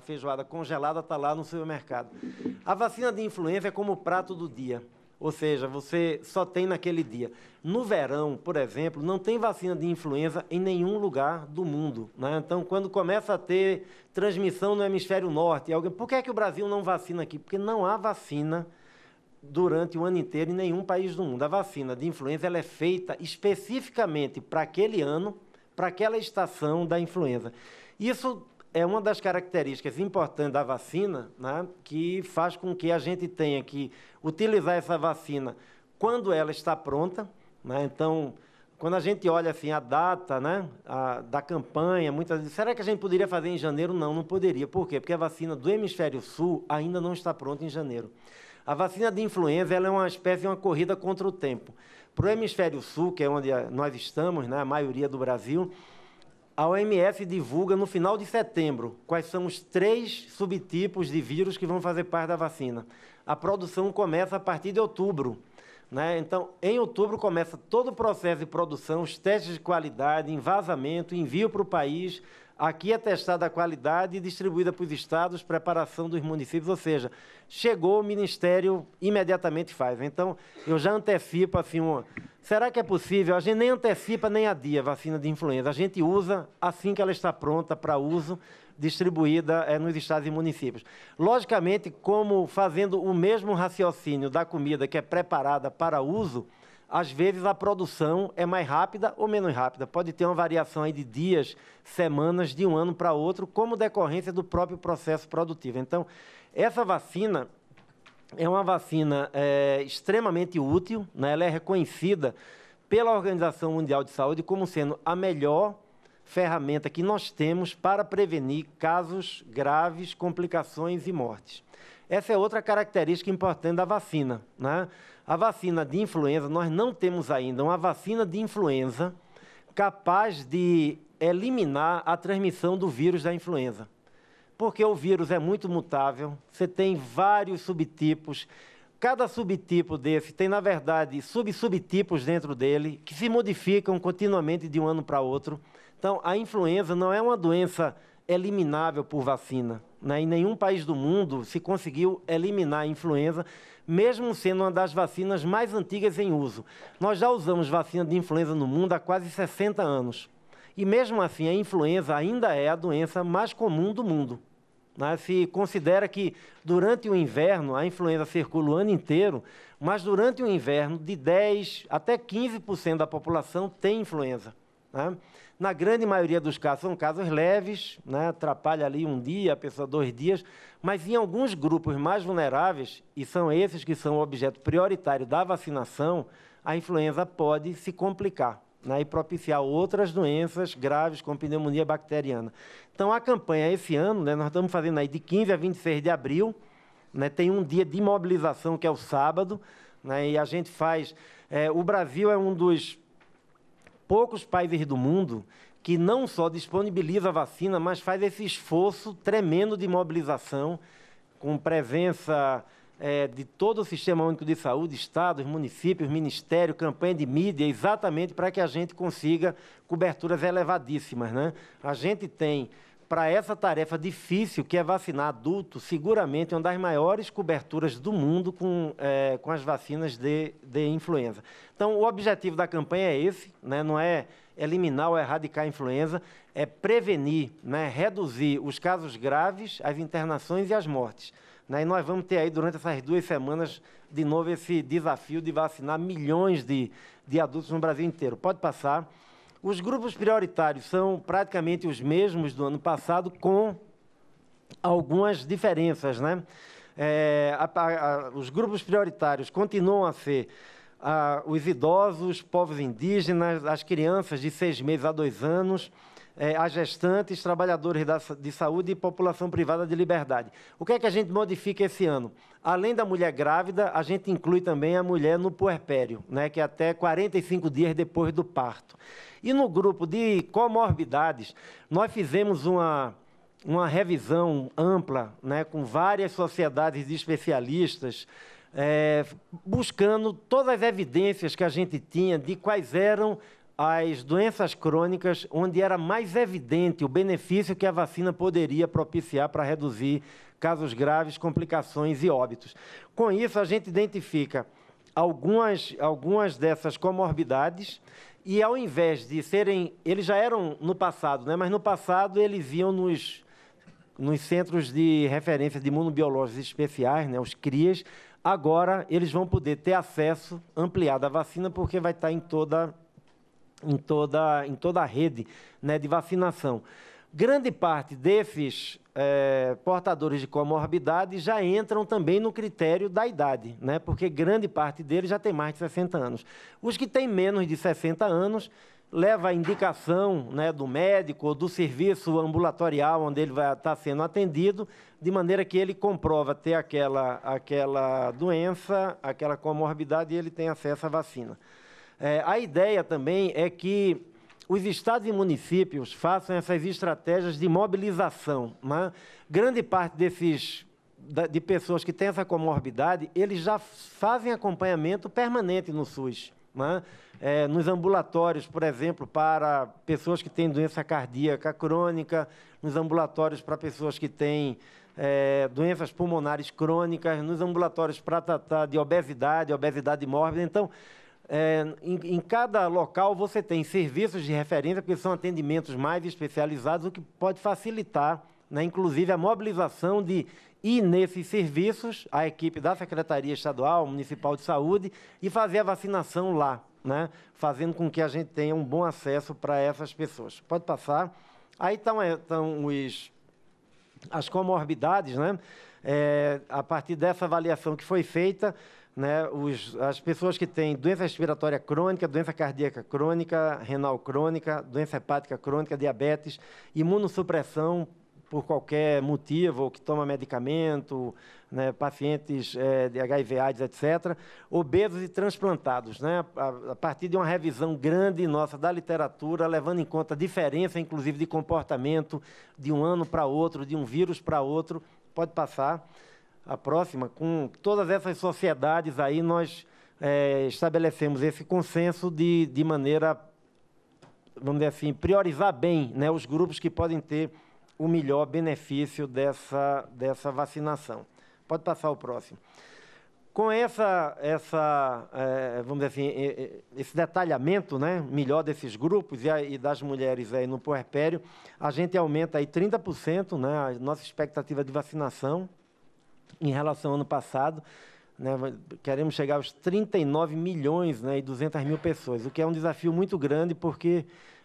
a feijoada congelada está lá no supermercado. A vacina de influenza é como o prato do dia, ou seja, você só tem naquele dia. No verão, por exemplo, não tem vacina de influenza em nenhum lugar do mundo. Né? Então, quando começa a ter transmissão no hemisfério norte, alguém, por que, é que o Brasil não vacina aqui? Porque não há vacina durante o ano inteiro em nenhum país do mundo. A vacina de influenza ela é feita especificamente para aquele ano, para aquela estação da influenza. Isso é uma das características importantes da vacina, né, que faz com que a gente tenha que utilizar essa vacina quando ela está pronta. Né? Então, quando a gente olha assim a data né, a, da campanha, muitas vezes, será que a gente poderia fazer em janeiro? Não, não poderia. Por quê? Porque a vacina do hemisfério sul ainda não está pronta em janeiro. A vacina de influenza é uma espécie de uma corrida contra o tempo. Para o hemisfério sul, que é onde eh, nós estamos, né, a maioria do Brasil, a OMS divulga no final de setembro quais são os três subtipos de vírus que vão fazer parte da vacina. A produção começa a partir de outubro. Né? Então, em outubro começa todo o processo de produção, os testes de qualidade, envasamento, envio para o país, Aqui é testada a qualidade e distribuída para os estados, preparação dos municípios, ou seja, chegou o Ministério, imediatamente faz. Então, eu já antecipo assim um, Será que é possível? A gente nem antecipa nem adia a vacina de influenza. A gente usa assim que ela está pronta para uso, distribuída é, nos estados e municípios. Logicamente, como fazendo o mesmo raciocínio da comida que é preparada para uso, às vezes a produção é mais rápida ou menos rápida. Pode ter uma variação aí de dias, semanas, de um ano para outro, como decorrência do próprio processo produtivo. Então, essa vacina é uma vacina é, extremamente útil, né? ela é reconhecida pela Organização Mundial de Saúde como sendo a melhor ferramenta que nós temos para prevenir casos graves, complicações e mortes. Essa é outra característica importante da vacina. Né? A vacina de influenza, nós não temos ainda uma vacina de influenza capaz de eliminar a transmissão do vírus da influenza. Porque o vírus é muito mutável, você tem vários subtipos. Cada subtipo desse tem, na verdade, subsubtipos dentro dele que se modificam continuamente de um ano para outro. Então, a influenza não é uma doença eliminável por vacina. Né? Em nenhum país do mundo se conseguiu eliminar a influenza, mesmo sendo uma das vacinas mais antigas em uso. Nós já usamos vacina de influenza no mundo há quase 60 anos. E mesmo assim, a influenza ainda é a doença mais comum do mundo. Né? Se considera que durante o inverno a influenza circula o ano inteiro, mas durante o inverno, de 10 até 15% da população tem influenza. Né? Na grande maioria dos casos, são casos leves, né? atrapalha ali um dia, a pessoa dois dias, mas em alguns grupos mais vulneráveis, e são esses que são o objeto prioritário da vacinação, a influenza pode se complicar né? e propiciar outras doenças graves, como pneumonia bacteriana. Então, a campanha esse ano, né? nós estamos fazendo aí de 15 a 26 de abril, né? tem um dia de mobilização, que é o sábado, né? e a gente faz. É, o Brasil é um dos poucos países do mundo que não só disponibiliza a vacina, mas faz esse esforço tremendo de mobilização, com presença é, de todo o Sistema Único de Saúde, estados, municípios, ministério, campanha de mídia, exatamente para que a gente consiga coberturas elevadíssimas. Né? A gente tem para essa tarefa difícil que é vacinar adulto, seguramente é uma das maiores coberturas do mundo com, é, com as vacinas de, de influenza. Então, o objetivo da campanha é esse, né? não é eliminar ou erradicar a influenza, é prevenir, né? reduzir os casos graves, as internações e as mortes. Né? E nós vamos ter aí, durante essas duas semanas, de novo esse desafio de vacinar milhões de, de adultos no Brasil inteiro. Pode passar. Os grupos prioritários são praticamente os mesmos do ano passado, com algumas diferenças, né? É, a, a, os grupos prioritários continuam a ser a, os idosos, povos indígenas, as crianças de seis meses a dois anos, é, as gestantes, trabalhadores da, de saúde e população privada de liberdade. O que é que a gente modifica esse ano? Além da mulher grávida, a gente inclui também a mulher no puerpério, né, que é até 45 dias depois do parto. E no grupo de comorbidades, nós fizemos uma, uma revisão ampla, né, com várias sociedades de especialistas, é, buscando todas as evidências que a gente tinha de quais eram as doenças crônicas onde era mais evidente o benefício que a vacina poderia propiciar para reduzir casos graves, complicações e óbitos. Com isso, a gente identifica algumas, algumas dessas comorbidades e, ao invés de serem. Eles já eram no passado, né? mas no passado eles iam nos, nos centros de referência de imunobiológicos especiais, né? os CRIAs. Agora, eles vão poder ter acesso ampliado à vacina, porque vai estar em toda em toda, em toda a rede né, de vacinação. Grande parte desses é, portadores de comorbidade já entram também no critério da idade, né, porque grande parte deles já tem mais de 60 anos. Os que têm menos de 60 anos leva a indicação né, do médico ou do serviço ambulatorial onde ele vai estar sendo atendido, de maneira que ele comprova ter aquela, aquela doença, aquela comorbidade e ele tem acesso à vacina. É, a ideia também é que os estados e municípios façam essas estratégias de mobilização. Né? Grande parte desses de pessoas que têm essa comorbidade, eles já fazem acompanhamento permanente no SUS. Né? É, nos ambulatórios, por exemplo, para pessoas que têm doença cardíaca crônica, nos ambulatórios para pessoas que têm é, doenças pulmonares crônicas, nos ambulatórios para tratar de obesidade, obesidade mórbida. Então, é, em, em, cada local você tem serviços de referência, porque são atendimentos mais especializados, o que pode facilitar, né, inclusive, a mobilização de ir nesses serviços, a equipe da Secretaria Estadual, Municipal de Saúde, e fazer a vacinação lá, né, fazendo com que a gente tenha um bom acesso para essas pessoas. Pode passar. Aí estão, estão é, os, as comorbidades, né? É, a partir dessa avaliação que foi feita, né, os, as pessoas que têm doença respiratória crônica, doença cardíaca crônica, renal crônica, doença hepática crônica, diabetes, imunossupressão por qualquer motivo, ou que toma medicamento, né, pacientes é, de HIV, AIDS, etc., obesos e transplantados. Né, a, a, partir de uma revisão grande nossa da literatura, levando em conta a diferença, inclusive, de comportamento de um ano para outro, de um vírus para outro, pode passar a próxima, com todas essas sociedades aí, nós é, estabelecemos esse consenso de, de maneira, vamos dizer assim, priorizar bem né, os grupos que podem ter o melhor benefício dessa, dessa vacinação. Pode passar o próximo. Com essa, essa é, vamos dizer assim, esse detalhamento né, melhor desses grupos e, a, e das mulheres aí no puerpério, a gente aumenta aí 30% né, a nossa expectativa de vacinação em relação ao ano passado. Né, queremos chegar aos 39 milhões né, e 200 mil pessoas, o que é um desafio muito grande, porque,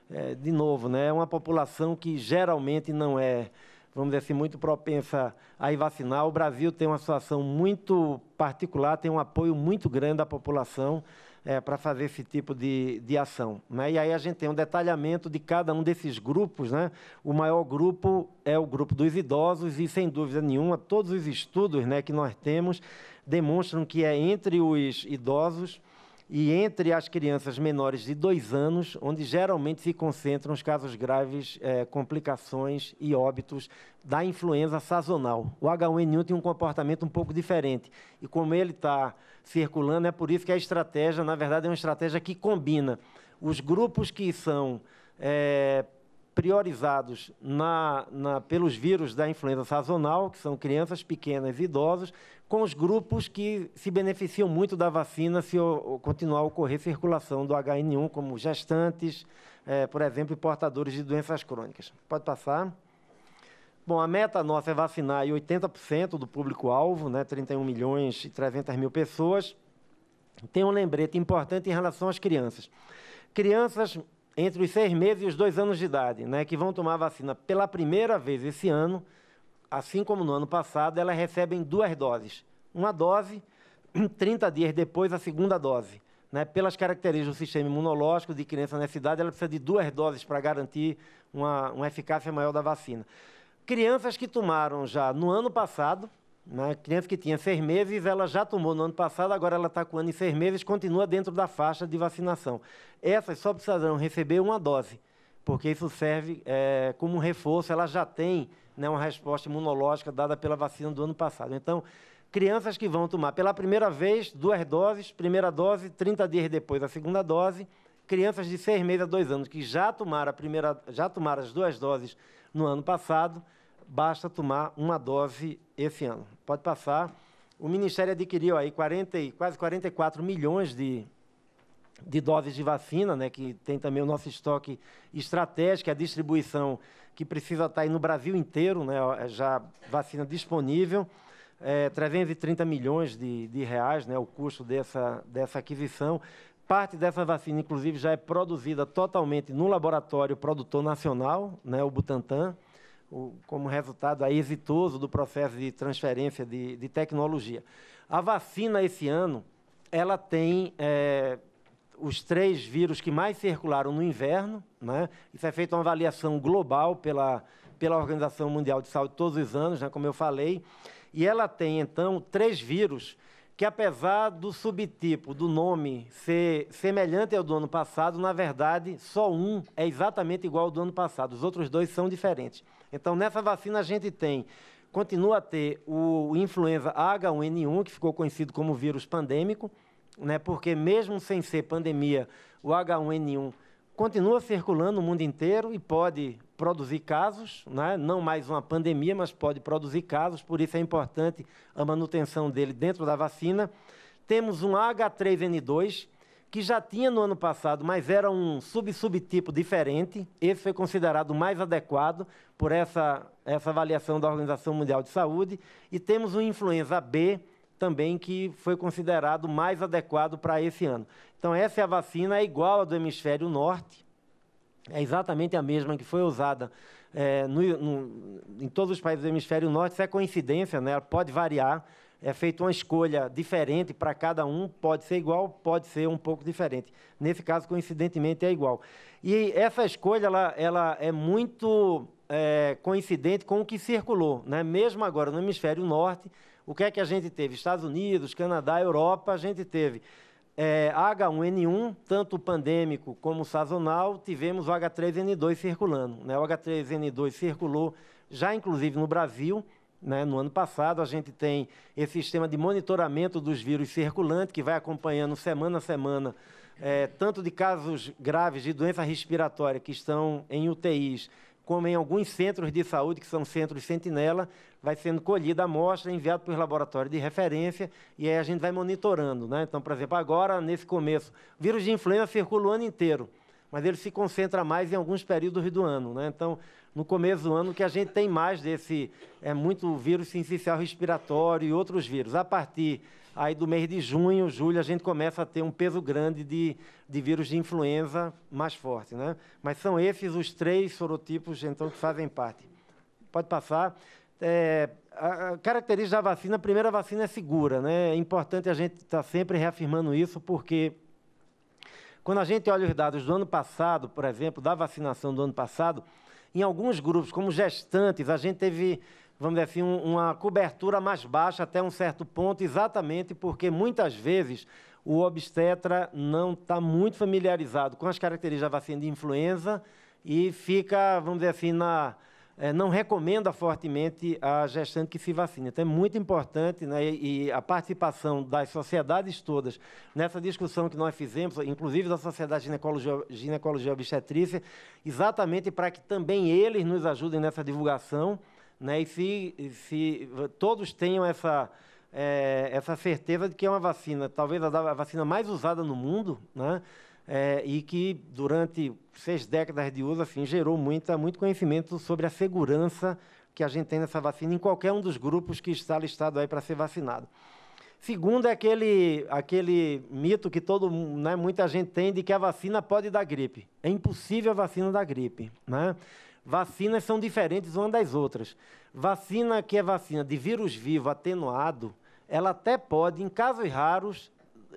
é, de novo, né, é uma população que geralmente não é, vamos dizer assim, muito propensa a ir vacinar. O Brasil tem uma situação muito particular, tem um apoio muito grande da população é, para fazer esse tipo de, de ação. Né? E aí a gente tem um detalhamento de cada um desses grupos. Né? O maior grupo é o grupo dos idosos, e sem dúvida nenhuma, todos os estudos né, que nós temos demonstram que é entre os idosos e entre as crianças menores de dois anos, onde geralmente se concentram os casos graves, é, complicações e óbitos da influenza sazonal. O H1N1 tem um comportamento um pouco diferente, e como ele está circulando. É por isso que a estratégia, na verdade, é uma estratégia que combina os grupos que são é, priorizados na, na, pelos vírus da influenza sazonal, que são crianças pequenas e idosos, com os grupos que se beneficiam muito da vacina se o, continuar a ocorrer circulação do HN1, como gestantes, é, por exemplo, e portadores de doenças crônicas. Pode passar. Bom, a meta nossa é vacinar 80% do público-alvo, né, 31 milhões e 300 mil pessoas. Tem um lembrete importante em relação às crianças. Crianças entre os seis meses e os dois anos de idade, né, que vão tomar a vacina pela primeira vez esse ano, assim como no ano passado, elas recebem duas doses. Uma dose, 30 dias depois, a segunda dose. Né, pelas características do sistema imunológico de criança nessa idade, ela precisa de duas doses para garantir uma, uma eficácia maior da vacina crianças que tomaram já no ano passado, né, criança que tinha seis meses, ela já tomou no ano passado, agora ela está com um ano e seis meses, continua dentro da faixa de vacinação. Essas só precisarão receber uma dose, porque isso serve é, como um reforço, ela já tem né, uma resposta imunológica dada pela vacina do ano passado. Então, crianças que vão tomar pela primeira vez duas doses, primeira dose, 30 dias depois a segunda dose, crianças de seis meses a dois anos que já tomaram, a primeira, já tomaram as duas doses no ano passado, basta tomar uma dose esse ano. Pode passar. O Ministério adquiriu aí 40, quase 44 milhões de, de doses de vacina, né, que tem também o nosso estoque estratégico, a distribuição que precisa estar tá aí no Brasil inteiro, né, é já vacina disponível. É, 330 milhões de, de reais, né, o custo dessa, dessa aquisição. Parte dessa vacina, inclusive, já é produzida totalmente no laboratório produtor nacional, né, o Butantan o, como resultado aí exitoso do processo de transferência de, de tecnologia. A vacina esse ano, ela tem é, os três vírus que mais circularam no inverno. Né? Isso é feita uma avaliação global pela, pela Organização Mundial de Saúde todos os anos, né? como eu falei. E ela tem, então, três vírus que, apesar do subtipo do nome ser semelhante ao do ano passado, na verdade, só um é exatamente igual ao do ano passado. Os outros dois são diferentes. Então, nessa vacina, a gente tem continua a ter o influenza H1N1, que ficou conhecido como vírus pandêmico, né, porque mesmo sem ser pandemia, o H1N1 continua circulando no mundo inteiro e pode produzir casos, né, não mais uma pandemia, mas pode produzir casos, por isso é importante a manutenção dele dentro da vacina. Temos um H3N2, que já tinha no ano passado, mas era um sub-subtipo diferente. Esse foi considerado mais adequado por essa, essa avaliação da Organização Mundial de Saúde. E temos o influenza B também, que foi considerado mais adequado para esse ano. Então, essa é a vacina, é igual à do hemisfério norte, é exatamente a mesma que foi usada é, no, no, em todos os países do hemisfério norte. Isso é coincidência, né? ela pode variar, é feita uma escolha diferente para cada um, pode ser igual, pode ser um pouco diferente. Nesse caso, coincidentemente, é igual. E essa escolha ela, ela é muito é, coincidente com o que circulou, né? mesmo agora no hemisfério norte. O que é que a gente teve? Estados Unidos, Canadá, Europa, a gente teve é, H1N1, tanto pandêmico como sazonal, tivemos o H3N2 circulando. Né? O H3N2 circulou já, inclusive, no Brasil, né? No ano passado, a gente tem esse sistema de monitoramento dos vírus circulantes, que vai acompanhando semana a semana, é, tanto de casos graves de doença respiratória que estão em UTIs, como em alguns centros de saúde, que são centros sentinela, vai sendo colhida a amostra, enviada para os laboratórios de referência, e aí a gente vai monitorando. Né? Então, por exemplo, agora, nesse começo, o vírus de influenza circula o ano inteiro, mas ele se concentra mais em alguns períodos do ano. Né? Então, no começo do ano que a gente tem mais desse é muito vírus sincicial respiratório e outros vírus. A partir aí do mês de junho, julho, a gente começa a ter um peso grande de, de vírus de influenza mais forte, né? Mas são esses os três sorotipos então que fazem parte. Pode passar. É, a, característica da vacina, a primeira vacina é segura, né? É importante a gente estar tá sempre reafirmando isso porque quando a gente olha os dados do ano passado, por exemplo, da vacinação do ano passado, em alguns grupos, como gestantes, a gente teve, vamos dizer assim, uma cobertura mais baixa até um certo ponto, exatamente porque muitas vezes o obstetra não está muito familiarizado com as características da vacina de influenza e fica, vamos dizer assim, na é, não recomenda fortemente a gestante que se vacine. Então é muito importante né, e a participação das sociedades todas nessa discussão que nós fizemos, inclusive da Sociedade de Ginecologia, Ginecologia Obstetrícia, exatamente para que também eles nos ajudem nessa divulgação né, e se, se todos tenham essa, é, essa certeza de que é uma vacina, talvez a, a vacina mais usada no mundo, né? é, e que durante seis décadas de uso assim, gerou muita, muito conhecimento sobre a segurança que a gente tem nessa vacina em qualquer um dos grupos que está listado aí para ser vacinado. Segundo é aquele, aquele mito que todo, né, muita gente tem de que a vacina pode dar gripe. É impossível a vacina dar gripe. Né? Vacinas são diferentes uma das outras. Vacina que é vacina de vírus vivo atenuado, ela até pode, em casos raros,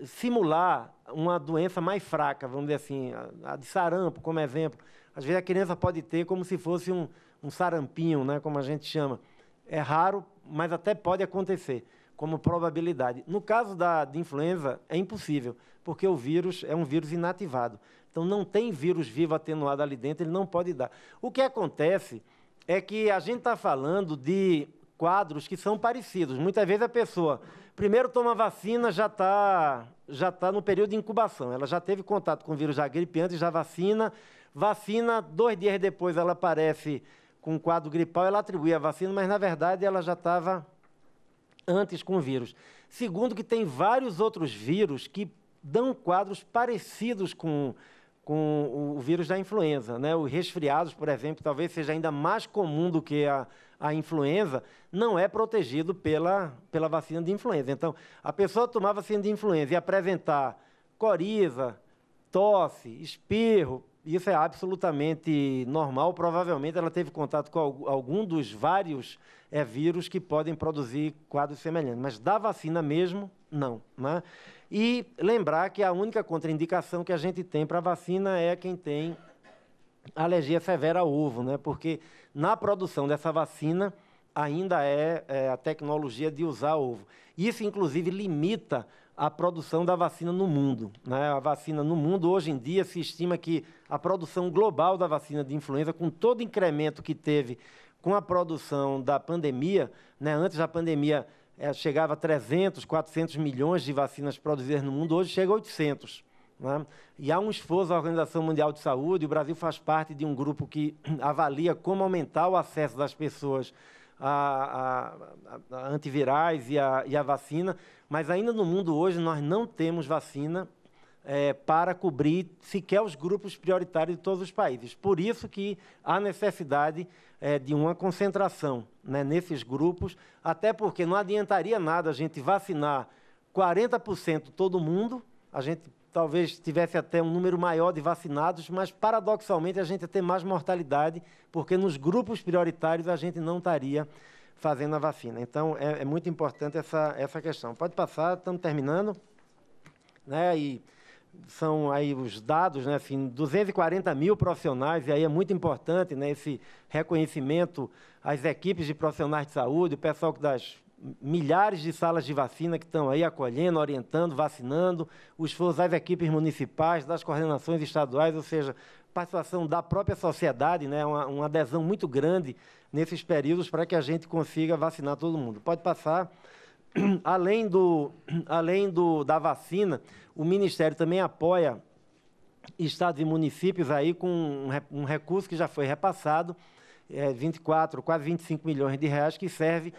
simular uma doença mais fraca, vamos dizer assim, a, a, de sarampo, como exemplo. Às vezes a criança pode ter como se fosse um, um sarampinho, né, como a gente chama. É raro, mas até pode acontecer, como probabilidade. No caso da de influenza, é impossível, porque o vírus é um vírus inativado. Então não tem vírus vivo atenuado ali dentro, ele não pode dar. O que acontece é que a gente está falando de quadros que são parecidos. Muitas vezes a pessoa primeiro toma vacina, já está já tá no período de incubação. Ela já teve contato com o vírus da gripe antes, já vacina. Vacina, dois dias depois ela aparece com um quadro gripal, ela atribui a vacina, mas na verdade ela já estava antes com o vírus. Segundo, que tem vários outros vírus que dão quadros parecidos com, com o vírus da influenza. Né? Os resfriados, por exemplo, talvez seja ainda mais comum do que a, a influenza, não é protegido pela, pela vacina de influenza. Então, a pessoa tomar vacina de influenza e apresentar coriza, tosse, espirro, isso é absolutamente normal. Provavelmente ela teve contato com algum dos vários é, vírus que podem produzir quadros semelhantes. Mas da vacina mesmo, não. Né? E lembrar que a única contraindicação que a gente tem para a vacina é quem tem alergia severa ao ovo, né? Porque na produção dessa vacina ainda é, é, a tecnologia de usar ovo. Isso, inclusive, limita a produção da vacina no mundo. Né? A vacina no mundo, hoje em dia, se estima que a produção global da vacina de influenza, com todo o incremento que teve com a produção da pandemia, né? antes da pandemia é, chegava a 300, 400 milhões de vacinas produzidas no mundo, hoje chega a 800. Né? E há um esforço da Organização Mundial de Saúde, o Brasil faz parte de um grupo que avalia como aumentar o acesso das pessoas a, a, a antivirais e a, e a, vacina, mas ainda no mundo hoje nós não temos vacina é, para cobrir sequer os grupos prioritários de todos os países. Por isso que há necessidade é, de uma concentração né, nesses grupos, até porque não adiantaria nada a gente vacinar 40% todo mundo, a gente talvez tivesse até um número maior de vacinados, mas paradoxalmente a gente ia ter mais mortalidade, porque nos grupos prioritários a gente não estaria fazendo a vacina. Então é, é muito importante essa, essa questão. Pode passar, estamos terminando. Né? E são aí os dados, né, assim, 240 mil profissionais, e aí é muito importante né, esse reconhecimento às equipes de profissionais de saúde, o pessoal das milhares de salas de vacina que estão aí acolhendo, orientando, vacinando, os esforço das equipes municipais, das coordenações estaduais, ou seja, participação da própria sociedade, né, uma, uma adesão muito grande nesses períodos para que a gente consiga vacinar todo mundo. Pode passar. Além, do, além do, da vacina, o Ministério também apoia estados e municípios aí com um, um recurso que já foi repassado, é, 24, quase 25 milhões de reais, que serve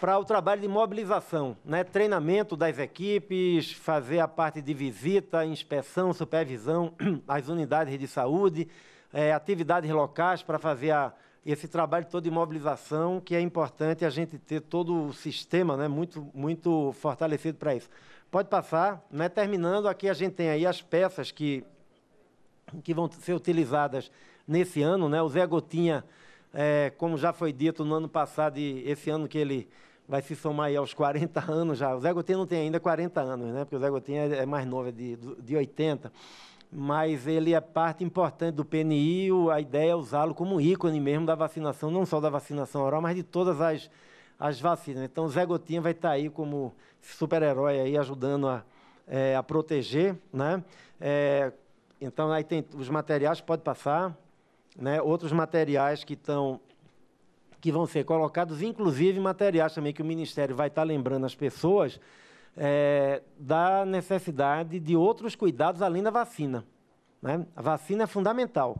para o trabalho de mobilização, né? treinamento das equipes, fazer a parte de visita, inspeção, supervisão às unidades de saúde, é, atividades locais para fazer a, esse trabalho todo de mobilização, que é importante a gente ter todo o sistema né? muito, muito fortalecido para isso. Pode passar, né? terminando, aqui a gente tem aí as peças que, que vão ser utilizadas nesse ano. Né? O Zé Gotinha, é, como já foi dito no ano passado e esse ano que ele vai se somar aí aos 40 anos já. O Zé Gotinha não tem ainda 40 anos, né? Porque o Zé Gotinha é, é mais novo, é de, de 80. Mas ele é parte importante do PNI, a ideia é usá-lo como ícone mesmo da vacinação, não só da vacinação oral, mas de todas as, as vacinas. Então, o Zé Gotinha vai estar tá aí como super-herói aí, ajudando a, é, a proteger, né? É, então, aí tem os materiais, pode passar, né? Outros materiais que estão que vão ser colocados, inclusive materiais também que o Ministério vai estar lembrando as pessoas é, da necessidade de outros cuidados além da vacina. Né? A vacina é fundamental,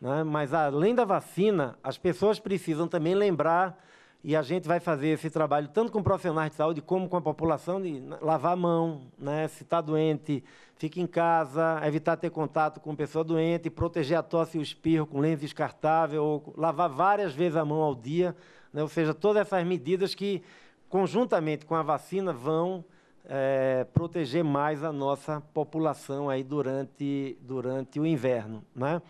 né? mas além da vacina, as pessoas precisam também lembrar e a gente vai fazer esse trabalho tanto com profissionais de saúde como com a população de lavar a mão, né? se está doente, fique em casa, evitar ter contato com pessoa doente, proteger a tosse e o espirro com lenço descartável, ou lavar várias vezes a mão ao dia. Né? Ou seja, todas essas medidas que, conjuntamente com a vacina, vão é, proteger mais a nossa população aí durante, durante o inverno. Né?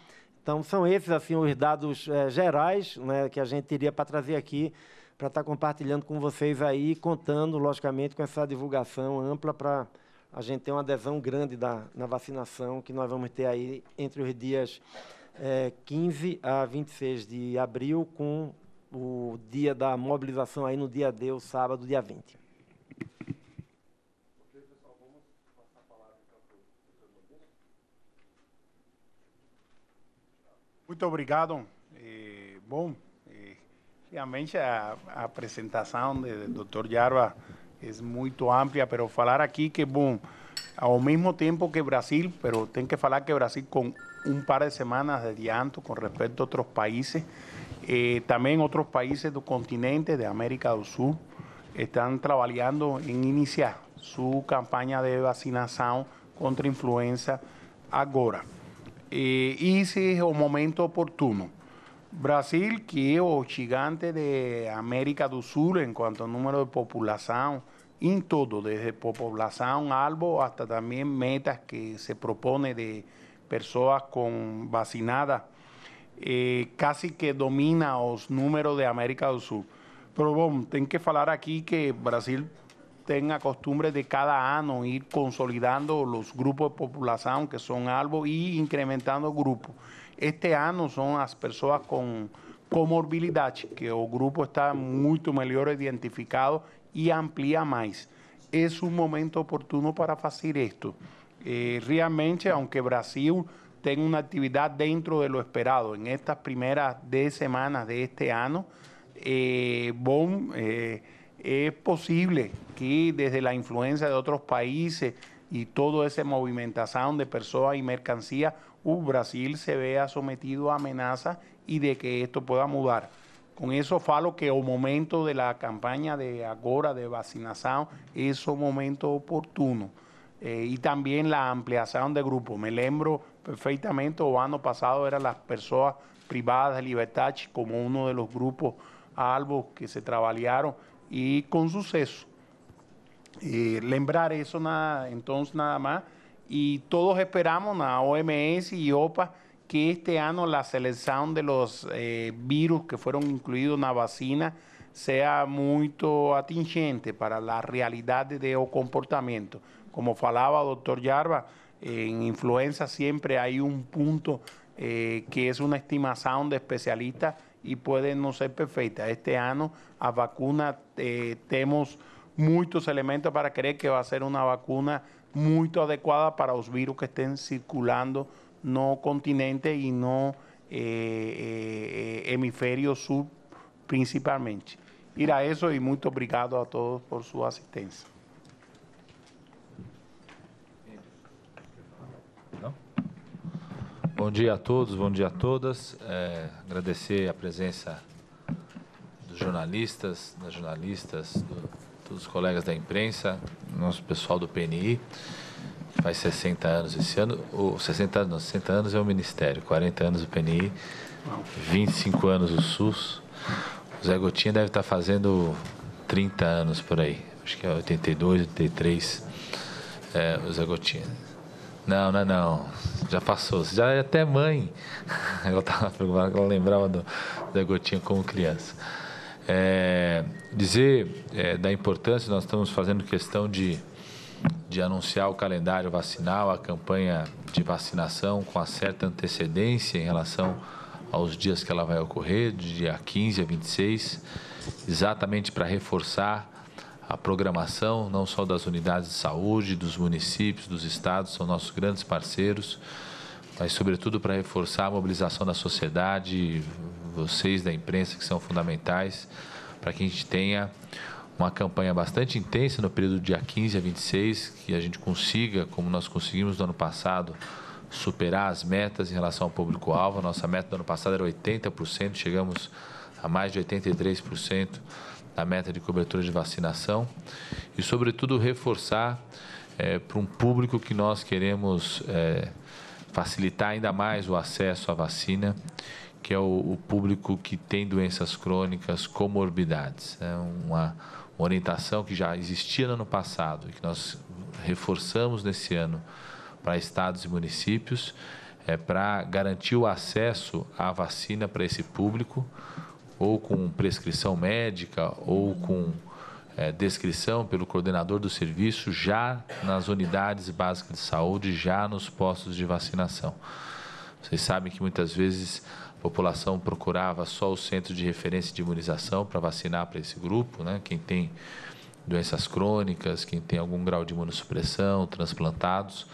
Então, são esses assim os dados é, gerais né, que a gente teria para trazer aqui para estar tá compartilhando com vocês aí, contando, logicamente, com essa divulgação ampla para a gente ter uma adesão grande da, na vacinação que nós vamos ter aí entre os dias é, eh, 15 a 26 de abril, com o dia da mobilização aí no dia D, o sábado, dia 20. Muito obrigado. E, bom, Realmente la presentación del doctor Yarba es muy amplia, pero mas falar aqui que, bom, al mismo tiempo que Brasil, pero tengo que falar que Brasil con un par de semanas de adianto con respecto a otros países, eh, también otros países del continente, de América del Sur están trabalhando en iniciar su campaña de vacinação contra influenza ahora. Eh, y e es é momento oportuno. Brasil, que es o gigante de América del Sur en cuanto a número de población en todo, desde población alvo, hasta también metas que se propone de personas con vacinadas, eh, casi que domina os números de América del Sur. Pero bom, tengo que falar aquí que Brasil tenga a costumbre de cada año ir consolidando los grupos de población que son alvo e incrementando grupos. Este año son las personas con comorbilidad, que o grupo está mucho mejor identificado y amplía más. Es un momento oportuno para hacer esto. Eh, realmente, aunque Brasil tenga una actividad dentro de lo esperado en estas primeras 10 semanas de este año, eh, eh, es posible que desde la influencia de otros países y todo ese movimentación de personas y mercancías Brasil se vea sometido a amenaza y de que esto pueda mudar. Con eso falo que o momento de la campaña de agora de vacinación es un momento oportuno. Eh, y también la ampliación de grupos. Me lembro perfectamente, o ano pasado eran las personas privadas de libertad como uno de los grupos albos que se trabajaron y con suceso. Eh, lembrar eso nada, entonces nada más y todos esperamos, a OMS y OPA, que este año la selección de los eh, virus que fueron incluidos en la vacina sea muy atingente para la realidad de comportamiento. Como falaba doctor Yarba, en influenza siempre hay un punto eh, que es una estimación de especialistas y puede no ser perfecta. Este año a vacuna eh, tenemos muchos elementos para creer que va a ser una vacuna muito adequada para os vírus que estén circulando no continente e no eh, eh, principalmente. Ir a isso e muito obrigado a todos por sua assistência. Bom dia a todos, bom dia a todas. É, agradecer a presença dos jornalistas, das jornalistas, do, todos os colegas da imprensa, nosso pessoal do PNI, faz 60 anos esse ano, ou 60 anos, não, 60 anos é o Ministério, 40 anos o PNI, 25 anos o SUS. O Zé Gotinha deve estar fazendo 30 anos por aí, acho que é 82, 83, é, o Zé Gotinha. Não, não, é não. Já passou. já é até mãe. Ela estava preocupada que ela lembrava do, da Gotinha como criança. É, dizer é, da importância, nós estamos fazendo questão de, de anunciar o calendário vacinal, a campanha de vacinação com a certa antecedência em relação aos dias que ela vai ocorrer, de dia 15 a 26, exatamente para reforçar a programação, não só das unidades de saúde, dos municípios, dos estados, são nossos grandes parceiros, mas, sobretudo, para reforçar a mobilização da sociedade, vocês da imprensa que são fundamentais para que a gente tenha uma campanha bastante intensa no período do dia 15 a 26, que a gente consiga, como nós conseguimos no ano passado, superar as metas em relação ao público-alvo. Nossa meta do ano passado era 80%, chegamos a mais de 83% da meta de cobertura de vacinação e, sobretudo, reforçar é, para um público que nós queremos é, facilitar ainda mais o acesso à vacina que é o, o público que tem doenças crônicas, comorbidades. É uma orientação que já existia no ano passado e que nós reforçamos nesse ano para estados e municípios, é para garantir o acesso à vacina para esse público, ou com prescrição médica, ou com é, descrição pelo coordenador do serviço, já nas unidades básicas de saúde, já nos postos de vacinação. Vocês sabem que muitas vezes a população procurava só o centro de referência de imunização para vacinar para esse grupo, né? quem tem doenças crônicas, quem tem algum grau de imunossupressão, transplantados,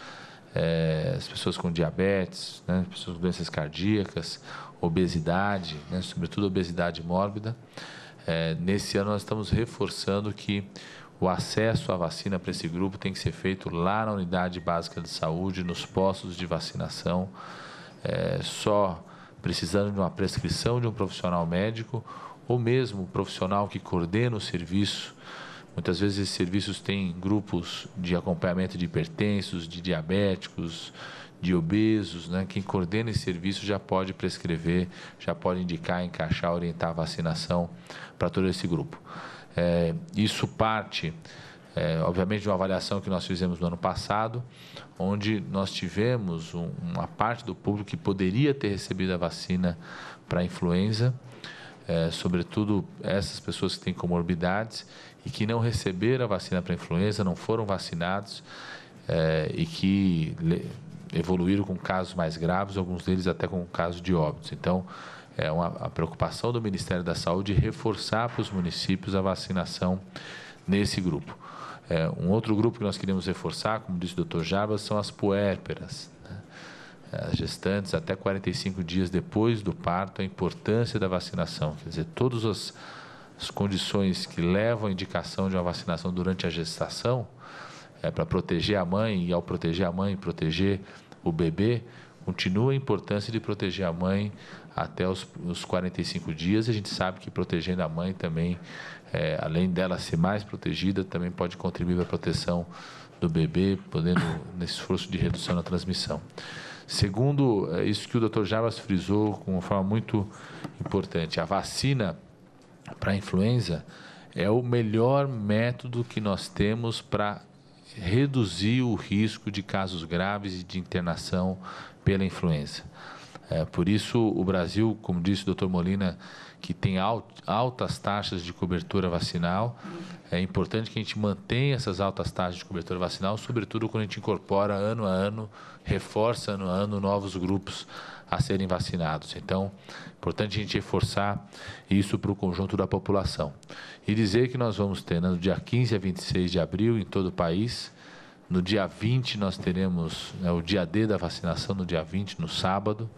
é, as pessoas com diabetes, né? pessoas com doenças cardíacas, obesidade, né? sobretudo obesidade mórbida. É, nesse ano nós estamos reforçando que o acesso à vacina para esse grupo tem que ser feito lá na unidade básica de saúde, nos postos de vacinação. É, só precisando de uma prescrição de um profissional médico ou mesmo um profissional que coordena o serviço. Muitas vezes esses serviços têm grupos de acompanhamento de hipertensos, de diabéticos, de obesos, né? Quem coordena esse serviço já pode prescrever, já pode indicar, encaixar, orientar a vacinação para todo esse grupo. É, isso parte, é, obviamente, de uma avaliação que nós fizemos no ano passado onde nós tivemos um, uma parte do público que poderia ter recebido a vacina para influenza, é, sobretudo essas pessoas que têm comorbidades e que não receberam a vacina para influenza, não foram vacinados é, e que evoluíram com casos mais graves, alguns deles até com casos de óbitos. Então, é uma, a preocupação do Ministério da Saúde é reforçar para os municípios a vacinação nesse grupo. É, um outro grupo que nós queremos reforçar, como disse o Dr. Jarbas, são as puérperas. Né? É, as gestantes até 45 dias depois do parto, a importância da vacinação. Quer dizer, todas as, as condições que levam à indicação de uma vacinação durante a gestação, é, para proteger a mãe, e ao proteger a mãe, proteger o bebê, continua a importância de proteger a mãe até os, os 45 dias. A gente sabe que protegendo a mãe também é, além dela ser mais protegida, também pode contribuir para a proteção do bebê, podendo nesse esforço de redução na transmissão. Segundo, é isso que o Dr. Javas frisou com uma forma muito importante, a vacina para a influenza é o melhor método que nós temos para reduzir o risco de casos graves e de internação pela influenza. É, por isso, o Brasil, como disse o Dr. Molina, que tem altas taxas de cobertura vacinal. Uhum. É importante que a gente mantenha essas altas taxas de cobertura vacinal, sobretudo quando a gente incorpora ano a ano, reforça ano a ano novos grupos a serem vacinados. Então, é importante a gente reforçar isso para o conjunto da população. E dizer que nós vamos ter, né, no dia 15 a 26 de abril, em todo o país, no dia 20 nós teremos né, o dia D da vacinação, no dia 20, no sábado.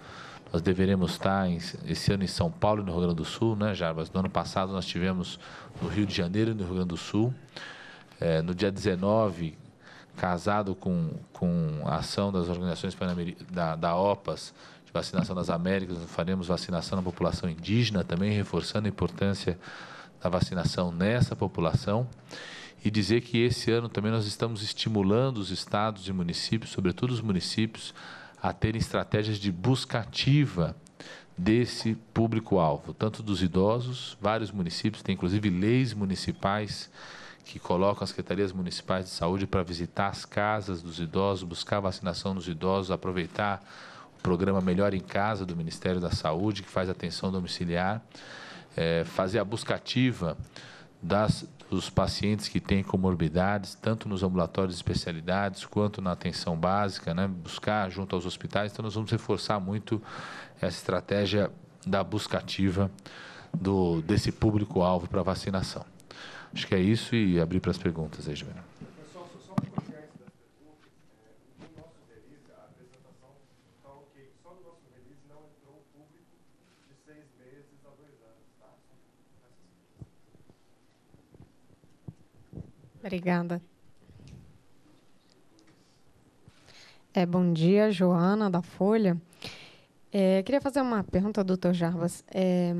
Nós deveremos estar em, esse ano em São Paulo e no Rio Grande do Sul, né, Jarbas? No ano passado nós tivemos no Rio de Janeiro e no Rio Grande do Sul. É, no dia 19, casado com, com a ação das organizações da, da OPAS, de vacinação das Américas, faremos vacinação na população indígena também, reforçando a importância da vacinação nessa população. E dizer que esse ano também nós estamos estimulando os estados e municípios, sobretudo os municípios, a terem estratégias de busca ativa desse público-alvo, tanto dos idosos, vários municípios, tem inclusive leis municipais que colocam as secretarias municipais de saúde para visitar as casas dos idosos, buscar vacinação nos idosos, aproveitar o programa Melhor em Casa do Ministério da Saúde, que faz atenção domiciliar, é, fazer a busca ativa das os pacientes que têm comorbidades, tanto nos ambulatórios de especialidades quanto na atenção básica, né? buscar junto aos hospitais. Então, nós vamos reforçar muito essa estratégia da buscativa do, desse público-alvo para vacinação. Acho que é isso e abrir para as perguntas aí, Juliana. Obrigada. É, bom dia, Joana, da Folha. É, queria fazer uma pergunta, doutor Jarbas. É,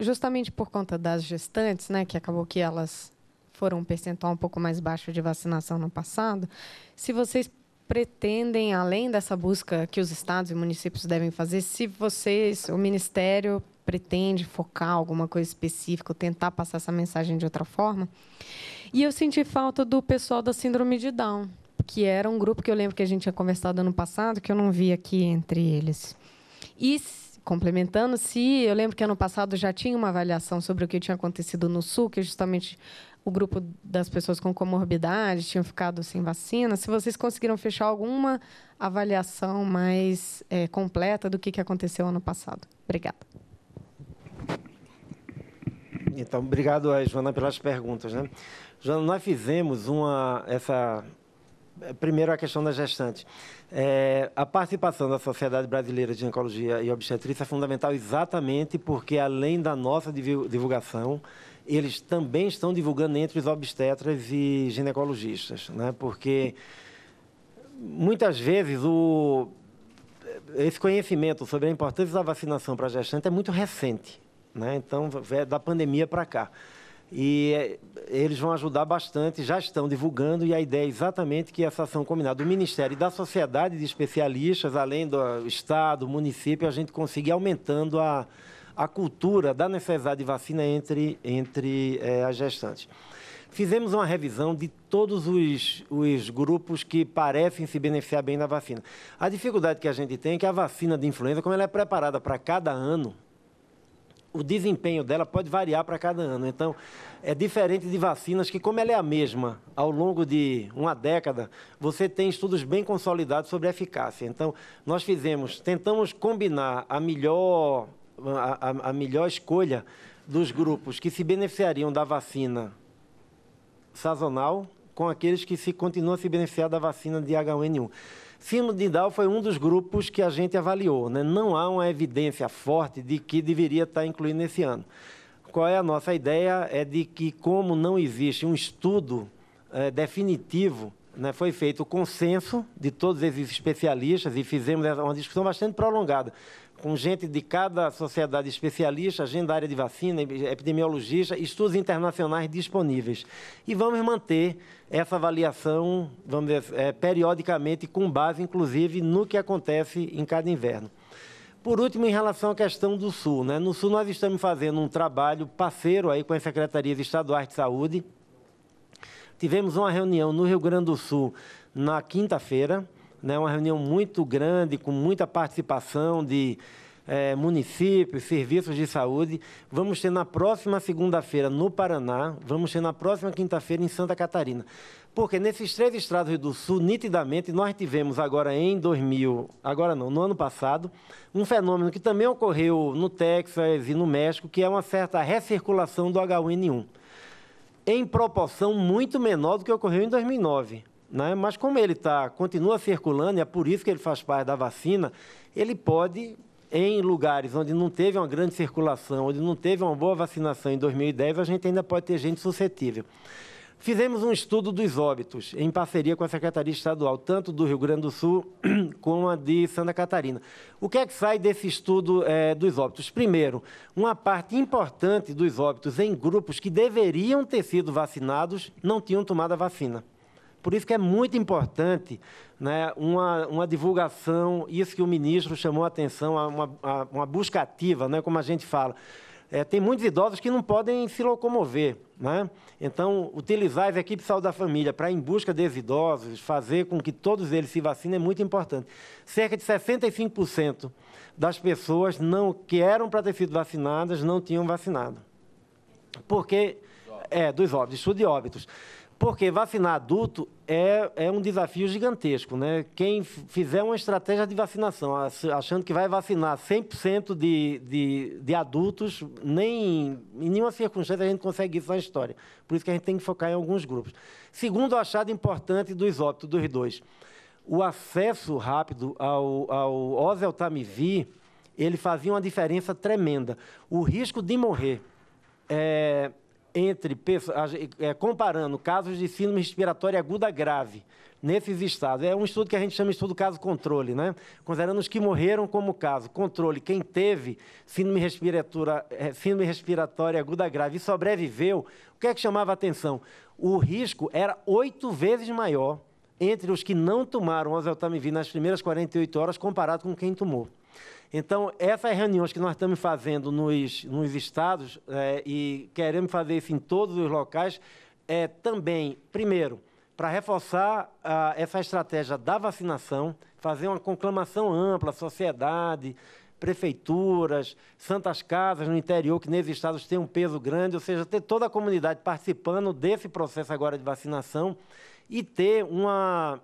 justamente por conta das gestantes, né, que acabou que elas foram um percentual um pouco mais baixo de vacinação no passado, se vocês pretendem, além dessa busca que os estados e municípios devem fazer, se vocês, o Ministério, pretende focar alguma coisa específica, ou tentar passar essa mensagem de outra forma? E eu senti falta do pessoal da Síndrome de Down, que era um grupo que eu lembro que a gente tinha conversado ano passado, que eu não vi aqui entre eles. E complementando, se eu lembro que ano passado já tinha uma avaliação sobre o que tinha acontecido no Sul, que é justamente o grupo das pessoas com comorbidade tinham ficado sem vacina. Se vocês conseguiram fechar alguma avaliação mais é, completa do que, que aconteceu ano passado. Obrigada. Então, obrigado, eh, Joana, pelas perguntas. Né? nós fizemos uma, essa primeiro a questão das gestantes. É, a participação da Sociedade Brasileira de Oncologia e Obstetrícia é fundamental exatamente porque, além da nossa divulgação, eles também estão divulgando entre os obstetras e ginecologistas, né? porque muitas vezes o, esse conhecimento sobre a importância da vacinação para a gestante é muito recente, né? então é da pandemia para cá. E eh, eles vão ajudar bastante, já estão divulgando, e a ideia é exatamente que essa ação combinada do Ministério e da sociedade de especialistas, além do eh, Estado, município, a gente consiga ir aumentando a, a cultura da necessidade de vacina entre, entre é, as gestantes. Fizemos uma revisão de todos os, os grupos que parecem se beneficiar bem da vacina. A dificuldade que a gente tem é que a vacina de influenza, como ela é preparada para cada ano, o desempenho dela pode variar para cada ano. Então, é diferente de vacinas que, como ela é a mesma ao longo de uma década, você tem estudos bem consolidados sobre a eficácia. Então, nós fizemos, tentamos combinar a melhor, a, a melhor escolha dos grupos que se beneficiariam da vacina sazonal com aqueles que se continuam a se beneficiar da vacina de H1N1. Sino Didal foi um dos grupos que a gente avaliou. Né? Não há uma evidência forte de que deveria estar incluído nesse ano. Qual é a nossa ideia? É de que, como não existe um estudo é, definitivo, né, foi feito o consenso de todos esses especialistas e fizemos uma discussão bastante prolongada com gente de cada sociedade especialista, agenda área de vacina, epidemiologista, estudos internacionais disponíveis. E vamos manter essa avaliação, vamos dizer, é, periodicamente, com base, inclusive, no que acontece em cada inverno. Por último, em relação à questão do Sul, né? no Sul nós estamos fazendo um trabalho parceiro aí com as secretarias estaduais de saúde. Tivemos uma reunião no Rio Grande do Sul na quinta-feira né, uma reunião muito grande, com muita participação de é, municípios, serviços de saúde. Vamos ter na próxima segunda-feira no Paraná, vamos ter na próxima quinta-feira em Santa Catarina. Porque nesses três estados do Sul, nitidamente, nós tivemos agora em 2000, agora não, no ano passado, um fenômeno que também ocorreu no Texas e no México, que é uma certa recirculação do H1N1, em proporção muito menor do que ocorreu em 2009. Né? Mas como ele tá, continua circulando, e é por isso que ele faz parte da vacina, ele pode, em lugares onde não teve uma grande circulação, onde não teve uma boa vacinação em 2010, a gente ainda pode ter gente suscetível. Fizemos um estudo dos óbitos, em parceria com a Secretaria Estadual, tanto do Rio Grande do Sul como a de Santa Catarina. O que é que sai desse estudo é, dos óbitos? Primeiro, uma parte importante dos óbitos em grupos que deveriam ter sido vacinados não tinham tomado a vacina. Por isso que é muito importante né, uma, uma divulgação, isso que o ministro chamou a atenção, uma, uma, busca ativa, né, como a gente fala. É, tem muitos idosos que não podem se locomover. Né? Então, utilizar as equipes de saúde da família para, em busca desses idosos, fazer com que todos eles se vacinem é muito importante. Cerca de 65% das pessoas não, que eram para ter sido vacinadas não tinham vacinado. Porque. É, dos óbitos, estudo de óbitos. Porque vacinar adulto é, é um desafio gigantesco, né? Quem fizer uma estratégia de vacinação, achando que vai vacinar 100% de, de, de adultos, nem em nenhuma circunstância a gente consegue isso na história. Por isso que a gente tem que focar em alguns grupos. Segundo achado importante dos óbitos dos dois, o acesso rápido ao, ao oseltamivir, ele fazia uma diferença tremenda. O risco de morrer é, entre é, comparando casos de síndrome respiratória aguda grave nesses estados. É um estudo que a gente chama de estudo caso controle, né? Considerando os que morreram como caso controle, quem teve síndrome, respiratória, é, síndrome respiratória aguda grave e sobreviveu, o que é que chamava a atenção? O risco era oito vezes maior entre os que não tomaram azeltamivir nas primeiras 48 horas comparado com quem tomou. Então, essas reuniões que nós estamos fazendo nos, nos estados, é, e queremos fazer isso em todos os locais, é também, primeiro, para reforçar a, ah, essa estratégia da vacinação, fazer uma conclamação ampla, sociedade, prefeituras, santas casas no interior, que nesses estados tem um peso grande, ou seja, ter toda a comunidade participando desse processo agora de vacinação e ter uma,